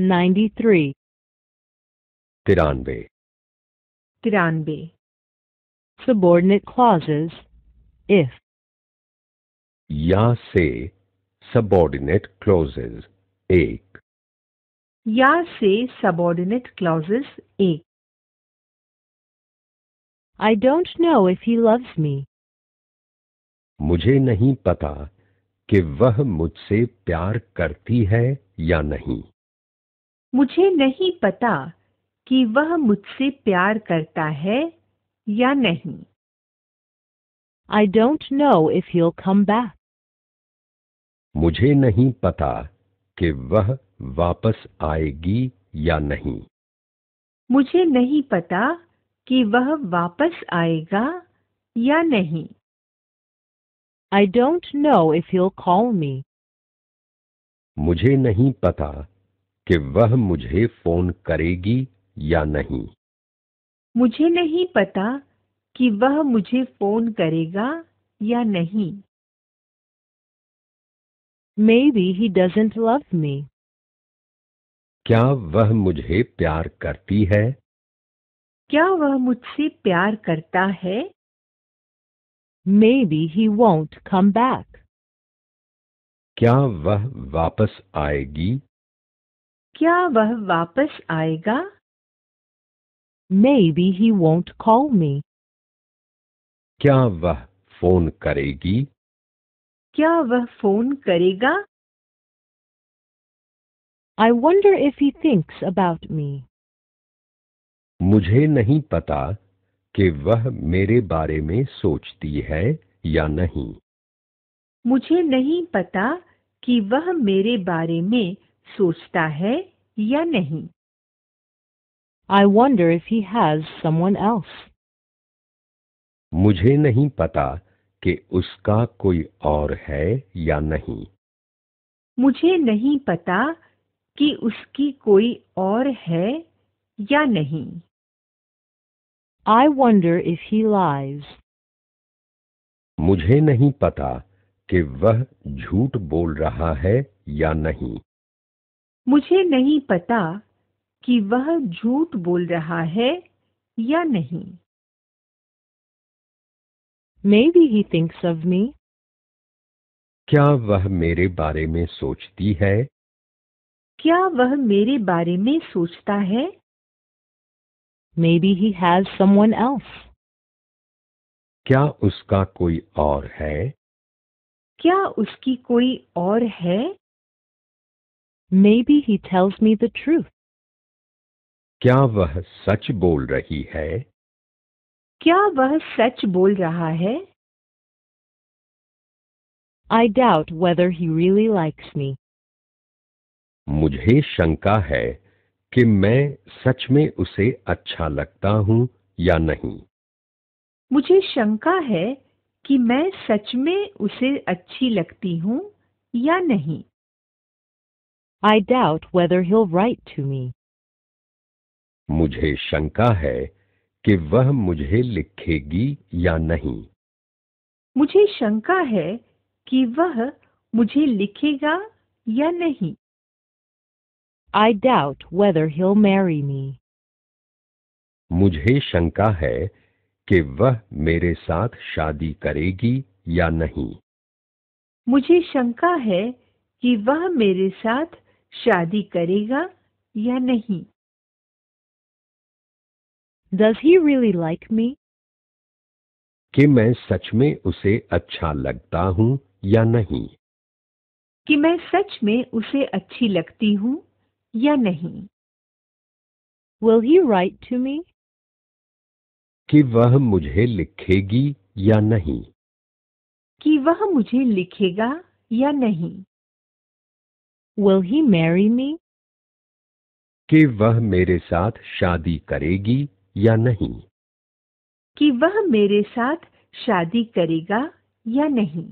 93 तिरानवे तिरानवे subordinate clauses if Ya से subordinate clauses Ek. Ya से subordinate clauses Ek. I don't know if he loves me. Mujhe nahi pata ki vah मुझसे pyar करती hai ya nahi. मुझे नहीं पता कि वह मुझसे प्यार करता है या नहीं I don't know if he'll come back. मुझे नहीं पता कि वह वापस आएगी या नहीं मुझे नहीं पता कि वह वापस आएगा या नहीं I don't know if he'll call me. मुझे नहीं पता कि वह मुझे फोन करेगी या नहीं मुझे नहीं पता कि वह मुझे फोन करेगा या नहीं Maybe he doesn't love me. क्या वह मुझे प्यार करती है क्या वह मुझसे प्यार करता है maybe he won't come back क्या वह वापस आएगी क्या वह वापस आएगा Maybe he won't call me. क्या वह फोन करेगी क्या वह फोन करेगा I wonder if he thinks about me. मुझे नहीं पता कि वह मेरे बारे में सोचती है या नहीं मुझे नहीं पता कि वह मेरे बारे में सोचता है या नहीं I wonder if he has someone else. मुझे नहीं पता कि उसका कोई और है या नहीं मुझे नहीं पता कि उसकी कोई और है या नहीं I wonder if he lies. मुझे नहीं पता कि वह झूठ बोल रहा है या नहीं मुझे नहीं पता कि वह झूठ बोल रहा है या नहीं Maybe he thinks of me क्या वह मेरे बारे में सोचती है क्या वह मेरे बारे में सोचता है be he has someone else. क्या उसका कोई और है क्या उसकी कोई और है Maybe he tells me the truth. क्या वह सच बोल रही है क्या वह सच बोल रहा है I doubt whether he really likes me. मुझे शंका है कि मैं सच में उसे अच्छा लगता हूँ या नहीं मुझे शंका है कि मैं सच में उसे अच्छी लगती हूँ या नहीं I doubt whether he'll write to me. मुझे शंका है कि वह मुझे लिखेगी या नहीं मुझे शंका है कि वह मुझे लिखेगा या नहीं I doubt whether he'll marry me. मुझे शंका है कि वह मेरे साथ शादी करेगी या नहीं मुझे शंका है कि वह मेरे साथ शादी करेगा या नहीं Does he really like me? कि मैं सच में उसे अच्छा लगता हूँ या नहीं कि मैं सच में उसे अच्छी लगती हूँ या नहीं Will he write to me? कि वह मुझे लिखेगी या नहीं कि वह मुझे लिखेगा या नहीं Will he marry me? कि वह मेरे साथ शादी करेगी या नहीं कि वह मेरे साथ शादी करेगा या नहीं